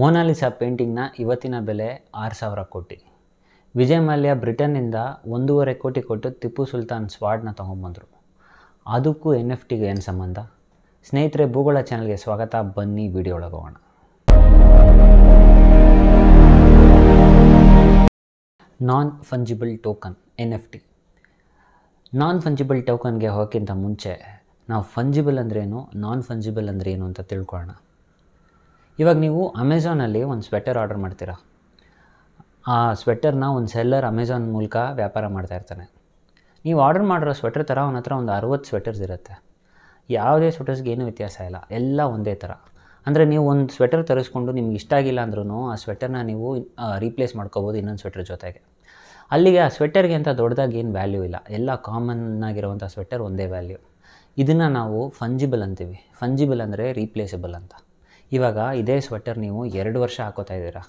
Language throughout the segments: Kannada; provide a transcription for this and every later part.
ಮೋನಾಲಿಸಾ ಪೇಂಟಿಂಗ್ನ ಇವತ್ತಿನ ಬೆಲೆ ಆರು ಸಾವಿರ ಕೋಟಿ ವಿಜಯ್ ಮಲ್ಯ ಬ್ರಿಟನ್ನಿಂದ ಒಂದೂವರೆ ಕೋಟಿ ಕೊಟ್ಟು ಟಿಪ್ಪು ಸುಲ್ತಾನ್ ಸ್ವಾಡ್ನ ತೊಗೊಂಬಂದರು ಅದಕ್ಕೂ ಎನ್ ಎಫ್ ಟಿಗೆ ಏನು ಸಂಬಂಧ ಸ್ನೇಹಿತರೆ ಭೂಗೋಳ ಚಾನಲ್ಗೆ ಸ್ವಾಗತ ಬನ್ನಿ ವಿಡಿಯೋ ಹೋಗೋಣ non fungible token N F T non fungible ಟೋಕನ್ಗೆ ಹೋಗಕ್ಕಿಂತ ಮುಂಚೆ ನಾವು ಫಂಜಿಬಲ್ ಅಂದ್ರೇನು ನಾನ್ ಫಂಜಿಬಲ್ ಅಂದ್ರೇನು ಅಂತ ತಿಳ್ಕೊಳ್ಳೋಣ ಇವಾಗ ನೀವು ಅಮೆಝಾನಲ್ಲಿ ಒಂದು ಸ್ವೆಟರ್ ಆರ್ಡರ್ ಮಾಡ್ತೀರಾ ಆ ಸ್ವೆಟರ್ನ ಒಂದು ಸೆಲ್ಲರ್ ಅಮೆಝಾನ್ ಮೂಲಕ ವ್ಯಾಪಾರ ಮಾಡ್ತಾ ಇರ್ತಾನೆ ನೀವು ಆರ್ಡರ್ ಮಾಡಿರೋ ಸ್ವೆಟರ್ ಥರ ಅವನ ಹತ್ರ ಒಂದು ಅರುವತ್ತು ಸ್ವೆಟರ್ಸ್ ಇರುತ್ತೆ ಯಾವುದೇ ಸ್ವೆಟರ್ಸ್ಗೆ ಏನೂ ವ್ಯತ್ಯಾಸ ಇಲ್ಲ ಎಲ್ಲ ಒಂದೇ ಥರ ಅಂದರೆ ನೀವು ಒಂದು ಸ್ವೆಟರ್ ತರಿಸ್ಕೊಂಡು ನಿಮ್ಗೆ ಇಷ್ಟ ಆಗಿಲ್ಲ ಅಂದ್ರೂ ಆ ಸ್ವೆಟರ್ನ ನೀವು ರೀಪ್ಲೇಸ್ ಮಾಡ್ಕೋಬೋದು ಇನ್ನೊಂದು ಸ್ವೆಟರ್ ಜೊತೆಗೆ ಅಲ್ಲಿಗೆ ಆ ಸ್ವೆಟರ್ಗೆ ಅಂತ ದೊಡ್ಡದಾಗಿ ಏನು ವ್ಯಾಲ್ಯೂ ಇಲ್ಲ ಎಲ್ಲ ಕಾಮನ್ ಆಗಿರುವಂಥ ಸ್ವೆಟರ್ ಒಂದೇ ವ್ಯಾಲ್ಯೂ ಇದನ್ನು ನಾವು ಫಂಜಿಬಲ್ ಅಂತೀವಿ ಫಂಜಿಬಲ್ ಅಂದರೆ ರೀಪ್ಲೇಸಬಲ್ ಅಂತ ಇವಾಗ ಇದೇ ಸ್ವೆಟರ್ ನೀವು ಎರಡು ವರ್ಷ ಹಾಕೋತಾ ಇದ್ದೀರಾ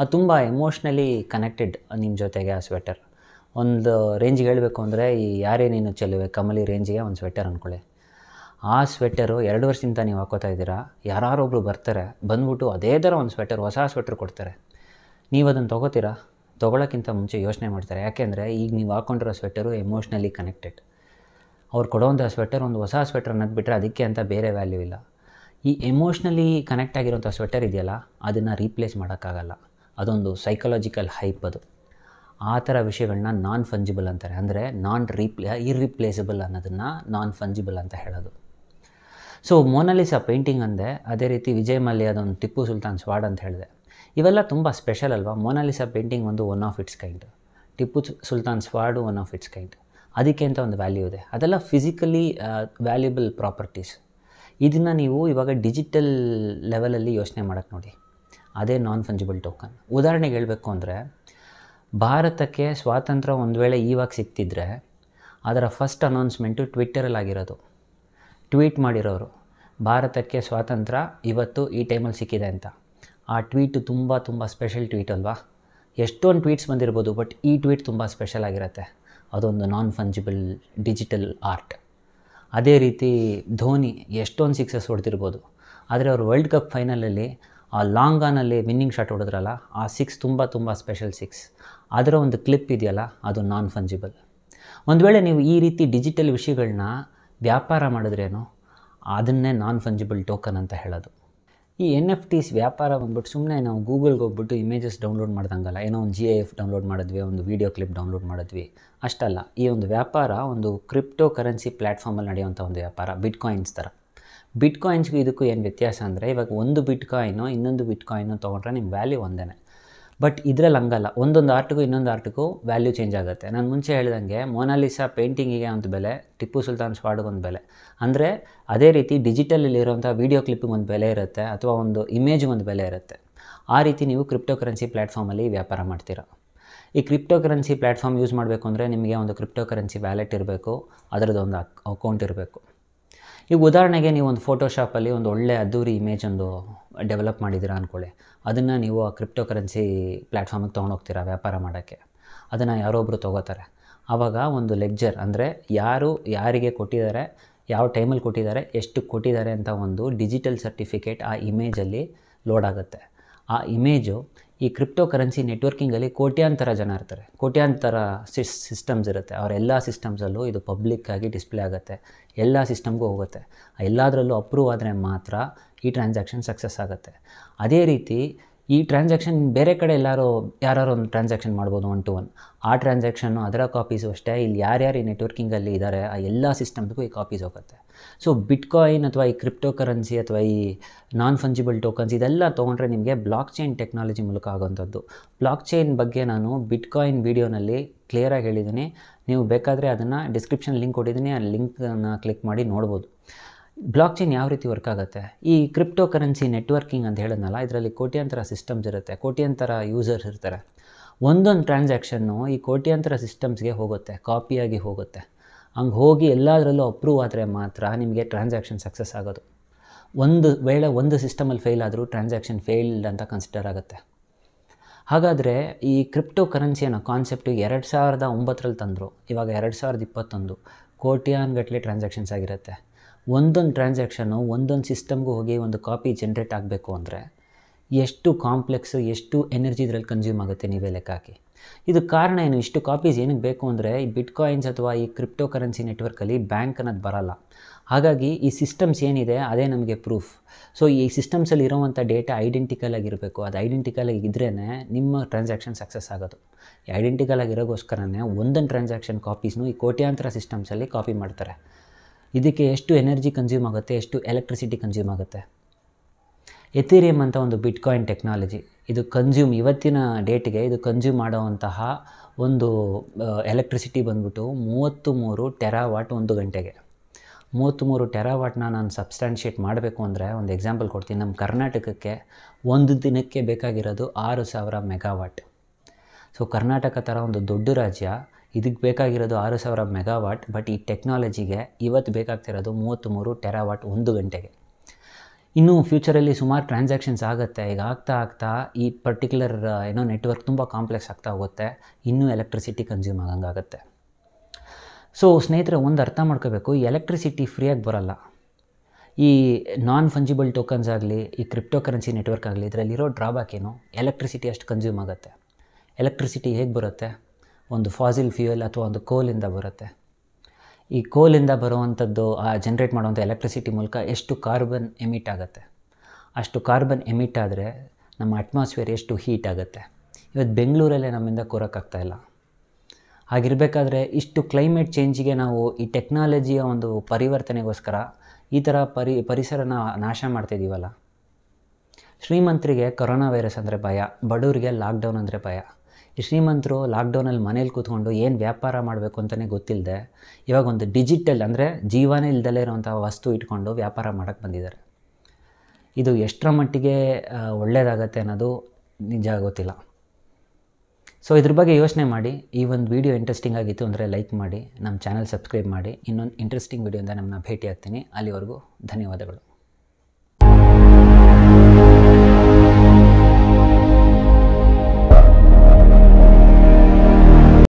ಅದು ತುಂಬ ಎಮೋಷ್ನಲಿ ಕನೆಕ್ಟೆಡ್ ನಿಮ್ಮ ಜೊತೆಗೆ ಆ ಸ್ವೆಟರ್ ಒಂದು ರೇಂಜಿಗೆ ಹೇಳಬೇಕು ಅಂದರೆ ಈ ಯಾರೇ ನೀನು ಚೆಲುವೆ ಕಮಲಿ ರೇಂಜಿಗೆ ಒಂದು ಸ್ವೆಟರ್ ಅಂದ್ಕೊಳ್ಳಿ ಆ ಸ್ವೆಟರು ಎರಡು ವರ್ಷದಿಂದ ನೀವು ಹಾಕೋತಾ ಇದ್ದೀರಾ ಯಾರೊಬ್ರು ಬರ್ತಾರೆ ಬಂದ್ಬಿಟ್ಟು ಅದೇ ಥರ ಒಂದು ಸ್ವೆಟರ್ ಹೊಸ ಸ್ವೆಟರ್ ಕೊಡ್ತಾರೆ ನೀವು ಅದನ್ನು ತೊಗೋತೀರಾ ತೊಗೊಳಕ್ಕಿಂತ ಮುಂಚೆ ಯೋಚನೆ ಮಾಡ್ತಾರೆ ಯಾಕೆಂದರೆ ಈಗ ನೀವು ಹಾಕ್ಕೊಂಡಿರೋ ಸ್ವೆಟರು ಎಮೋಷ್ನಲಿ ಕನೆಕ್ಟೆಡ್ ಅವ್ರು ಕೊಡೋವಂಥ ಸ್ವೆಟರ್ ಒಂದು ಹೊಸ ಸ್ವೆಟರ್ ಅನ್ನೋದು ಬಿಟ್ಟರೆ ಅದಕ್ಕೆ ಅಂತ ಬೇರೆ ವ್ಯಾಲ್ಯೂ ಇಲ್ಲ ಈ ಎಮೋಷ್ನಲಿ ಕನೆಕ್ಟ್ ಆಗಿರೋಂಥ ಸ್ವೆಟರ್ ಇದೆಯಲ್ಲ ಅದನ್ನು ರೀಪ್ಲೇಸ್ ಮಾಡೋಕ್ಕಾಗಲ್ಲ ಅದೊಂದು ಸೈಕಲಾಜಿಕಲ್ ಹೈಪ್ ಅದು ಆ ಥರ ವಿಷಯಗಳನ್ನ ನಾನ್ ಫಂಜಿಬಲ್ ಅಂತಾರೆ ಅಂದರೆ ನಾನ್ ರೀಪ್ಲೇ ಇರ್ರಿಪ್ಲೇಸಬಲ್ ಅನ್ನೋದನ್ನು ನಾನ್ ಫಂಜಿಬಲ್ ಅಂತ ಹೇಳೋದು ಸೊ ಮೋನಾಲಿಸಾ ಪೇಂಟಿಂಗ್ ಅಂದೆ ಅದೇ ರೀತಿ ವಿಜಯ್ ಮಲ್ಲಿ ಅದೊಂದು ಟಿಪ್ಪು ಸುಲ್ತಾನ್ ಸ್ವಾಡ್ ಅಂತ ಹೇಳಿದೆ ಇವೆಲ್ಲ ತುಂಬ ಸ್ಪೆಷಲ್ ಅಲ್ವಾ ಮೋನಾಲಿಸಾ ಪೇಂಟಿಂಗ್ ಒಂದು one of its kind Tipu Sultan sword one of its kind ಅದಕ್ಕೆ ಅಂತ ಒಂದು ವ್ಯಾಲ್ಯೂ ಇದೆ ಅದೆಲ್ಲ ಫಿಸಿಕಲಿ ವ್ಯಾಲ್ಯೂಬಲ್ ಪ್ರಾಪರ್ಟೀಸ್ ಇದನ್ನು ನೀವು ಇವಾಗ ಡಿಜಿಟಲ್ ಲೆವೆಲಲ್ಲಿ ಯೋಚನೆ ಮಾಡೋಕ್ಕೆ ನೋಡಿ ಅದೇ ನಾನ್ ಫಂಜಿಬಲ್ ಟೋಕನ್ ಉದಾಹರಣೆಗೆ ಹೇಳಬೇಕು ಅಂದರೆ ಭಾರತಕ್ಕೆ ಸ್ವಾತಂತ್ರ್ಯ ಒಂದು ವೇಳೆ ಇವಾಗ ಸಿಕ್ತಿದ್ರೆ ಅದರ ಫಸ್ಟ್ ಅನೌನ್ಸ್ಮೆಂಟು ಟ್ವಿಟ್ಟರಲ್ಲಿ ಆಗಿರೋದು ಟ್ವೀಟ್ ಮಾಡಿರೋರು ಭಾರತಕ್ಕೆ ಸ್ವಾತಂತ್ರ್ಯ ಇವತ್ತು ಈ ಟೈಮಲ್ಲಿ ಸಿಕ್ಕಿದೆ ಅಂತ ಆ ಟ್ವೀಟು ತುಂಬ ತುಂಬ ಸ್ಪೆಷಲ್ ಟ್ವೀಟ್ ಅಲ್ವಾ ಎಷ್ಟೊಂದು ಟ್ವೀಟ್ಸ್ ಬಂದಿರ್ಬೋದು ಬಟ್ ಈ ಟ್ವೀಟ್ ತುಂಬ ಸ್ಪೆಷಲ್ ಆಗಿರುತ್ತೆ ಅದೊಂದು ನಾನ್ ಫಂಜಿಬಲ್ ಡಿಜಿಟಲ್ ಆರ್ಟ್ ಅದೇ ರೀತಿ ಧೋನಿ ಎಷ್ಟೊಂದು ಸಿಕ್ಸಸ್ ಹೊಡೆದಿರ್ಬೋದು ಆದರೆ ಅವರು ವರ್ಲ್ಡ್ ಕಪ್ ಫೈನಲಲ್ಲಿ ಆ ಲಾಂಗ್ ಆನಲ್ಲಿ ವಿನ್ನಿಂಗ್ ಶಾಟ್ ಹೊಡೆದ್ರಲ್ಲ ಆ ಸಿಕ್ಸ್ ತುಂಬ ತುಂಬ ಸ್ಪೆಷಲ್ ಸಿಕ್ಸ್ ಅದರ ಒಂದು ಕ್ಲಿಪ್ ಇದೆಯಲ್ಲ ಅದು ನಾನ್ ಫಂಜಿಬಲ್ ಒಂದು ವೇಳೆ ನೀವು ಈ ರೀತಿ ಡಿಜಿಟಲ್ ವಿಷಯಗಳನ್ನ ವ್ಯಾಪಾರ ಮಾಡಿದ್ರೇನು ಅದನ್ನೇ ನಾನ್ ಫಂಜಿಬಲ್ ಟೋಕನ್ ಅಂತ ಹೇಳೋದು ಈ ಎನ್ ಎಫ್ ಟಿಸ್ ವ್ಯಾಪಾರ ಬಂದ್ಬಿಟ್ಟು ಸುಮ್ಮನೆ ನಾವು ಗೂಗಲ್ಗೆ ಹೋಗ್ಬಿಟ್ಟು ಇಮೇಜಸ್ ಡೌನ್ಲೋಡ್ ಮಾಡ್ದಂಗಲ್ಲ ಏನೋ ಒಂದು ಜಿ ಐ ಎಫ್ ಡೌನ್ಲೋಡ್ ಮಾಡಿದ್ವಿ ಒಂದು ವೀಡಿಯೋ ಕ್ಲಿಪ್ ಡೌನ್ಲೋಡ್ ಮಾಡಿದ್ವಿ ಅಷ್ಟಲ್ಲ ಈ ಒಂದು ವ್ಯಾಪಾರ ಒಂದು ಕ್ರಿಪ್ಟೋ ಕರೆನ್ಸಿ ಪ್ಲಾಟ್ಫಾರ್ಮಲ್ಲಿ ನಡೆಯುವಂಥ ಒಂದು ವ್ಯಾಪಾರ ಬಿಟ್ಕಾಯಿನ್ಸ್ ಥರ ಬಿಟ್ಕಾಯಿನ್ಸ್ಗೂ ಇದಕ್ಕೂ ಏನು ವ್ಯತ್ಯಾಸ ಅಂದರೆ ಇವಾಗ ಒಂದು ಬಿಟ್ಕಾಯಿನ್ ಇನ್ನೊಂದು ಬಿಟ್ಕಾಯಿನು ತೊಗೊಂಡ್ರೆ ನಿಮ್ಮ ವ್ಯಾಲ್ಯೂ ಒಂದೇ ಬಟ್ ಇದ್ರಲ್ಲಿ ಹಂಗಲ್ಲ ಒಂದೊಂದು ಆರ್ಟ್ಗೂ ಇನ್ನೊಂದು ಆರ್ಟ್ಗೂ ವ್ಯಾಲ್ಯೂ ಚೇಂಜ್ ಆಗುತ್ತೆ ನಾನು ಮುಂಚೆ ಹೇಳಿದಂಗೆ ಮೊನಾಲಿಸಾ ಪೇಂಟಿಂಗಿಗೆ ಒಂದು ಬೆಲೆ ಟಿಪ್ಪು ಸುಲ್ತಾನ್ ಸ್ವಾಡ್ಗೊಂದು ಬೆಲೆ ಅಂದರೆ ಅದೇ ರೀತಿ ಡಿಜಿಟಲಲ್ಲಿರುವಂಥ ವೀಡಿಯೋ ಕ್ಲಿಪ್ಪಿಗೆ ಒಂದು ಬೆಲೆ ಇರುತ್ತೆ ಅಥವಾ ಒಂದು ಇಮೇಜ್ ಒಂದು ಬೆಲೆ ಇರುತ್ತೆ ಆ ರೀತಿ ನೀವು ಕ್ರಿಪ್ಟೋ ಕರೆನ್ಸಿ ಪ್ಲ್ಯಾಟ್ಫಾರ್ಮಲ್ಲಿ ವ್ಯಾಪಾರ ಮಾಡ್ತೀರಾ ಈ ಕ್ರಿಪ್ಟೋ ಕರೆನ್ಸಿ ಪ್ಲ್ಯಾಟ್ಫಾರ್ಮ್ ಯೂಸ್ ಮಾಡಬೇಕು ಅಂದರೆ ನಿಮಗೆ ಒಂದು ಕ್ರಿಪ್ಟೋ ಕರೆನ್ಸಿ ವ್ಯಾಲೆಟ್ ಇರಬೇಕು ಅದರದ್ದು ಒಂದು ಅಕೌಂಟ್ ಇರಬೇಕು ಈಗ ಉದಾಹರಣೆಗೆ ನೀವು ಒಂದು ಫೋಟೋಶಾಪಲ್ಲಿ ಒಂದು ಒಳ್ಳೆ ಅದ್ದೂರಿ ಇಮೇಜ್ ಒಂದು ಡೆವಲಪ್ ಮಾಡಿದ್ದೀರಾ ಅಂದ್ಕೊಳ್ಳಿ ಅದನ್ನು ನೀವು ಆ ಕ್ರಿಪ್ಟೋ ಕರೆನ್ಸಿ ಪ್ಲ್ಯಾಟ್ಫಾರ್ಮಿಗೆ ತೊಗೊಂಡೋಗ್ತೀರಾ ವ್ಯಾಪಾರ ಮಾಡೋಕ್ಕೆ ಅದನ್ನು ಯಾರೊಬ್ಬರು ತೊಗೋತಾರೆ ಆವಾಗ ಒಂದು ಲೆಕ್ಚರ್ ಅಂದರೆ ಯಾರು ಯಾರಿಗೆ ಕೊಟ್ಟಿದ್ದಾರೆ ಯಾವ ಟೈಮಲ್ಲಿ ಕೊಟ್ಟಿದ್ದಾರೆ ಎಷ್ಟು ಕೊಟ್ಟಿದ್ದಾರೆ ಅಂತ ಒಂದು ಡಿಜಿಟಲ್ ಸರ್ಟಿಫಿಕೇಟ್ ಆ ಇಮೇಜಲ್ಲಿ ಲೋಡ್ ಆಗುತ್ತೆ ಆ ಇಮೇಜು ಈ ಕ್ರಿಪ್ಟೋ ಕರೆನ್ಸಿ ನೆಟ್ವರ್ಕಿಂಗಲ್ಲಿ ಕೋಟ್ಯಾಂತರ ಜನ ಇರ್ತಾರೆ ಕೋಟ್ಯಾಂತರ ಸಿಸ್ ಸಿಸ್ಟಮ್ಸ್ ಇರುತ್ತೆ ಅವರ ಎಲ್ಲ ಸಿಸ್ಟಮ್ಸಲ್ಲೂ ಇದು ಪಬ್ಲಿಕ್ಕಾಗಿ ಡಿಸ್ಪ್ಲೇ ಆಗುತ್ತೆ ಎಲ್ಲ ಸಿಸ್ಟಮ್ಗೂ ಹೋಗುತ್ತೆ ಎಲ್ಲದರಲ್ಲೂ ಅಪ್ರೂವ್ ಆದರೆ ಮಾತ್ರ ಈ ಟ್ರಾನ್ಸಾಕ್ಷನ್ ಸಕ್ಸಸ್ ಆಗುತ್ತೆ ಅದೇ ರೀತಿ ಈ ಟ್ರಾನ್ಸಾಕ್ಷನ್ ಬೇರೆ ಕಡೆ ಎಲ್ಲರೂ ಯಾರು ಒಂದು ಟ್ರಾನ್ಸಾಕ್ಷನ್ ಮಾಡ್ಬೋದು ಒನ್ ಟು ಒನ್ ಆ ಟ್ರಾನ್ಸಾಕ್ಷನ್ನು ಅದರ ಕಾಪೀಸು ಅಷ್ಟೇ ಇಲ್ಲಿ ಯಾರ್ಯಾರು ಈ ನೆಟ್ವರ್ಕಿಂಗಲ್ಲಿ ಇದ್ದಾರೆ ಆ ಎಲ್ಲ ಸಿಸ್ಟಮ್ಗೂ ಈ ಕಾಪೀಸ್ ಹೋಗುತ್ತೆ ಸೊ ಬಿಟ್ಕಾಯಿನ್ ಅಥವಾ ಈ ಕ್ರಿಪ್ಟೋ ಕರೆನ್ಸಿ ಅಥವಾ ಈ ನಾನ್ ಫಂಜಿಬಲ್ ಟೋಕನ್ಸ್ ಇದೆಲ್ಲ ತೊಗೊಂಡ್ರೆ ನಿಮಗೆ ಬ್ಲಾಕ್ ಚೈನ್ ಟೆಕ್ನಾಲಜಿ ಮೂಲಕ ಆಗೋಂಥದ್ದು ಬ್ಲಾಕ್ ಚೈನ್ ಬಗ್ಗೆ ನಾನು ಬಿಟ್ಕಾಯಿನ್ ವೀಡಿಯೋನಲ್ಲಿ ಕ್ಲಿಯರಾಗಿ ಹೇಳಿದ್ದೀನಿ ನೀವು ಬೇಕಾದರೆ ಅದನ್ನು ಡಿಸ್ಕ್ರಿಪ್ಷನ್ ಲಿಂಕ್ ಕೊಟ್ಟಿದ್ದೀನಿ ಆ ಲಿಂಕನ್ನು ಕ್ಲಿಕ್ ಮಾಡಿ ನೋಡ್ಬೋದು ಬ್ಲಾಕ್ ಚೈನ್ ಯಾವ ರೀತಿ ವರ್ಕ್ ಆಗುತ್ತೆ ಈ ಕ್ರಿಪ್ಟೋ ಕರೆನ್ಸಿ ನೆಟ್ವರ್ಕಿಂಗ್ ಅಂತ ಹೇಳಿದ್ನಲ್ಲ ಇದರಲ್ಲಿ ಕೋಟ್ಯಾಂತರ ಸಿಸ್ಟಮ್ಸ್ ಇರುತ್ತೆ ಕೋಟ್ಯಾಂತರ ಯೂಸರ್ಸ್ ಇರ್ತಾರೆ ಒಂದೊಂದು ಟ್ರಾನ್ಸಾಕ್ಷನ್ನು ಈ ಕೋಟ್ಯಾಂತರ ಸಿಸ್ಟಮ್ಸ್ಗೆ ಹೋಗುತ್ತೆ ಕಾಪಿಯಾಗಿ ಹೋಗುತ್ತೆ ಹಂಗೆ ಹೋಗಿ ಎಲ್ಲದರಲ್ಲೂ ಅಪ್ರೂವ್ ಆದರೆ ಮಾತ್ರ ನಿಮಗೆ ಟ್ರಾನ್ಸಾಕ್ಷನ್ ಸಕ್ಸಸ್ ಆಗೋದು ಒಂದು ವೇಳೆ ಒಂದು ಸಿಸ್ಟಮಲ್ಲಿ ಫೇಲ್ ಆದರೂ ಟ್ರಾನ್ಸಾಕ್ಷನ್ ಫೇಲ್ಡ್ ಅಂತ ಕನ್ಸಿಡರ್ ಆಗುತ್ತೆ ಹಾಗಾದರೆ ಈ ಕ್ರಿಪ್ಟೋ ಕರೆನ್ಸಿ ಅನ್ನೋ ಕಾನ್ಸೆಪ್ಟು ಎರಡು ಸಾವಿರದ ಒಂಬತ್ತರಲ್ಲಿ ತಂದರು ಇವಾಗ ಎರಡು ಸಾವಿರದ ಇಪ್ಪತ್ತೊಂದು ಕೋಟ್ಯಾನ್ಗಟ್ಟಲೆ ಟ್ರಾನ್ಸಾಕ್ಷನ್ಸ್ ಆಗಿರುತ್ತೆ ಒಂದೊಂದು ಟ್ರಾನ್ಸಾಕ್ಷನ್ನು ಒಂದೊಂದು ಸಿಸ್ಟಮ್ಗೂ ಹೋಗಿ ಒಂದು ಕಾಪಿ ಜನ್ರೇಟ್ ಆಗಬೇಕು ಅಂದರೆ ಎಷ್ಟು ಕಾಂಪ್ಲೆಕ್ಸ್ ಎಷ್ಟು ಎನರ್ಜಿ ಇದರಲ್ಲಿ ಕನ್ಸ್ಯೂಮ್ ಆಗುತ್ತೆ ನೀವೇ ಲೆಕ್ಕ ಹಾಕಿ ಇದು ಕಾರಣ ಏನು ಇಷ್ಟು ಕಾಪೀಸ್ ಏನಕ್ಕೆ ಬೇಕು ಅಂದರೆ ಈ ಬಿಟ್ಕಾಯಿನ್ಸ್ ಅಥವಾ ಈ ಕ್ರಿಪ್ಟೋ ಕರೆನ್ಸಿ ನೆಟ್ವರ್ಕಲ್ಲಿ ಬ್ಯಾಂಕ್ ಅನ್ನೋದು ಬರಲ್ಲ ಹಾಗಾಗಿ ಈ ಸಿಸ್ಟಮ್ಸ್ ಏನಿದೆ ಅದೇ ನಮಗೆ ಪ್ರೂಫ್ ಸೊ ಈ ಸಿಸ್ಟಮ್ಸಲ್ಲಿ ಇರೋವಂಥ ಡೇಟಾ ಐಡೆಂಟಿಕಲ್ ಆಗಿರಬೇಕು ಅದು ಐಡೆಂಟಿಕಲ್ ಆಗಿದ್ರೇ ನಿಮ್ಮ ಟ್ರಾನ್ಸಾಕ್ಷನ್ ಸಕ್ಸಸ್ ಆಗೋದು ಐಡೆಂಟಿಕಲ್ ಆಗಿರೋಗೋಸ್ಕರನೇ ಒಂದೊಂದು ಟ್ರಾನ್ಸಾಕ್ಷನ್ ಕಾಪೀಸ್ನು ಈ ಕೋಟ್ಯಾಂತರ ಸಿಸ್ಟಮ್ಸಲ್ಲಿ ಕಾಪಿ ಮಾಡ್ತಾರೆ ಇದಕ್ಕೆ ಎಷ್ಟು ಎನರ್ಜಿ ಕನ್ಸ್ಯೂಮ್ ಆಗುತ್ತೆ ಎಷ್ಟು ಎಲೆಕ್ಟ್ರಿಸಿಟಿ ಕನ್ಸ್ಯೂಮ್ ಆಗುತ್ತೆ ಎಥಿರಿಯಮ್ ಅಂತ ಒಂದು ಬಿಟ್ಕಾಯಿನ್ ಟೆಕ್ನಾಲಜಿ ಇದು ಕನ್ಸ್ಯೂಮ್ ಇವತ್ತಿನ ಡೇಟಿಗೆ ಇದು ಕನ್ಸ್ಯೂಮ್ ಮಾಡುವಂತಹ ಒಂದು ಎಲೆಕ್ಟ್ರಿಸಿಟಿ ಬಂದ್ಬಿಟ್ಟು ಮೂವತ್ತು ಮೂರು ಟೆರಾವಾಟ್ ಒಂದು ಗಂಟೆಗೆ ಮೂವತ್ತು ಮೂರು ಟೆರಾವಾಟ್ನ ನಾನು ಸಬ್ಸ್ಟ್ಯಾನ್ಷಿಯೇಟ್ ಮಾಡಬೇಕು ಅಂದರೆ ಒಂದು ಎಕ್ಸಾಂಪಲ್ ಕೊಡ್ತೀನಿ ನಮ್ಮ ಕರ್ನಾಟಕಕ್ಕೆ ಒಂದು ದಿನಕ್ಕೆ ಬೇಕಾಗಿರೋದು ಆರು ಸಾವಿರ ಮೆಗಾವಾಟ್ ಸೊ ಕರ್ನಾಟಕ ಥರ ಒಂದು ದೊಡ್ಡ ರಾಜ್ಯ ಇದಕ್ಕೆ ಬೇಕಾಗಿರೋದು ಆರು ಸಾವಿರ ಮೆಗಾವಾಟ್ ಬಟ್ ಈ ಟೆಕ್ನಾಲಜಿಗೆ ಇವತ್ತು ಬೇಕಾಗ್ತಿರೋದು ಮೂವತ್ತು ಮೂರು ಟೆರಾವಾಟ್ ಒಂದು ಗಂಟೆಗೆ ಇನ್ನೂ ಫ್ಯೂಚರಲ್ಲಿ ಸುಮಾರು ಟ್ರಾನ್ಸಾಕ್ಷನ್ಸ್ ಆಗುತ್ತೆ ಈಗ ಆಗ್ತಾ ಆಗ್ತಾ ಈ ಪರ್ಟಿಕ್ಯುಲರ್ ಏನೋ ನೆಟ್ವರ್ಕ್ ತುಂಬ ಕಾಂಪ್ಲೆಕ್ಸ್ ಆಗ್ತಾ ಹೋಗುತ್ತೆ ಇನ್ನೂ ಎಲೆಕ್ಟ್ರಿಸಿಟಿ ಕನ್ಸ್ಯೂಮ್ ಆಗಂಗಾಗುತ್ತೆ ಸೊ ಸ್ನೇಹಿತರೆ ಒಂದು ಅರ್ಥ ಮಾಡ್ಕೋಬೇಕು ಎಲೆಕ್ಟ್ರಿಸಿಟಿ ಫ್ರೀಯಾಗಿ ಬರೋಲ್ಲ ಈ ನಾನ್ ಫಂಜಿಬಲ್ ಟೋಕನ್ಸ್ ಆಗಲಿ ಈ ಕ್ರಿಪ್ಟೋ ಕರೆನ್ಸಿ ನೆಟ್ವರ್ಕ್ ಆಗಲಿ ಇದರಲ್ಲಿರೋ ಡ್ರಾಬ್ಯಾಕ್ ಏನು ಎಲೆಕ್ಟ್ರಿಸಿಟಿ ಅಷ್ಟು ಕನ್ಸ್ಯೂಮ್ ಆಗುತ್ತೆ ಎಲೆಕ್ಟ್ರಿಸಿಟಿ ಹೇಗೆ ಬರುತ್ತೆ ಒಂದು ಫಾಸಿಲ್ ಫ್ಯೂಯಲ್ ಅಥವಾ ಒಂದು ಕೋಲಿಂದ ಬರುತ್ತೆ ಈ ಕೋಲಿಂದ ಬರುವಂಥದ್ದು ಆ ಜನ್ರೇಟ್ ಮಾಡುವಂಥ ಎಲೆಕ್ಟ್ರಿಸಿಟಿ ಮೂಲಕ ಎಷ್ಟು ಕಾರ್ಬನ್ ಎಮಿಟ್ ಆಗುತ್ತೆ ಅಷ್ಟು ಕಾರ್ಬನ್ ಎಮಿಟ್ ಆದರೆ ನಮ್ಮ ಅಟ್ಮಾಸ್ಫಿಯರ್ ಎಷ್ಟು ಹೀಟ್ ಆಗುತ್ತೆ ಇವತ್ತು ಬೆಂಗಳೂರಲ್ಲೇ ನಮ್ಮಿಂದ ಕೊರಕ್ಕಾಗ್ತಾಯಿಲ್ಲ ಹಾಗಿರಬೇಕಾದ್ರೆ ಇಷ್ಟು ಕ್ಲೈಮೇಟ್ ಚೇಂಜಿಗೆ ನಾವು ಈ ಟೆಕ್ನಾಲಜಿಯ ಒಂದು ಪರಿವರ್ತನೆಗೋಸ್ಕರ ಈ ಥರ ಪರಿ ಪರಿಸರನ ನಾಶ ಮಾಡ್ತಿದ್ದೀವಲ್ಲ ಶ್ರೀಮಂತರಿಗೆ ಕೊರೋನಾ ವೈರಸ್ ಅಂದರೆ ಭಯ ಬಡವರಿಗೆ ಲಾಕ್ಡೌನ್ ಅಂದರೆ ಭಯ ಈ ಶ್ರೀಮಂತರು ಲಾಕ್ಡೌನಲ್ಲಿ ಮನೇಲಿ ಕೂತ್ಕೊಂಡು ಏನು ವ್ಯಾಪಾರ ಮಾಡಬೇಕು ಅಂತಲೇ ಗೊತ್ತಿಲ್ಲದೆ ಇವಾಗ ಒಂದು ಡಿಜಿಟಲ್ ಅಂದರೆ ಜೀವನೇ ಇಲ್ದಲೇ ಇರೋವಂಥ ವಸ್ತು ಇಟ್ಕೊಂಡು ವ್ಯಾಪಾರ ಮಾಡೋಕ್ಕೆ ಬಂದಿದ್ದಾರೆ ಇದು ಎಷ್ಟರ ಮಟ್ಟಿಗೆ ಒಳ್ಳೆಯದಾಗತ್ತೆ ಅನ್ನೋದು ನಿಜ ಗೊತ್ತಿಲ್ಲ ಸೊ ಇದ್ರ ಬಗ್ಗೆ ಯೋಚನೆ ಮಾಡಿ ಈ ಒಂದು ವೀಡಿಯೋ ಇಂಟ್ರೆಸ್ಟಿಂಗ್ ಆಗಿತ್ತು ಅಂದರೆ ಲೈಕ್ ಮಾಡಿ ನಮ್ಮ ಚಾನಲ್ ಸಬ್ಸ್ಕ್ರೈಬ್ ಮಾಡಿ ಇನ್ನೊಂದು ಇಂಟ್ರೆಸ್ಟಿಂಗ್ ವೀಡಿಯೋಯಿಂದ ನಮ್ಮನ್ನ ಭೇಟಿ ಆಗ್ತೀನಿ ಅಲ್ಲಿವರೆಗೂ ಧನ್ಯವಾದಗಳು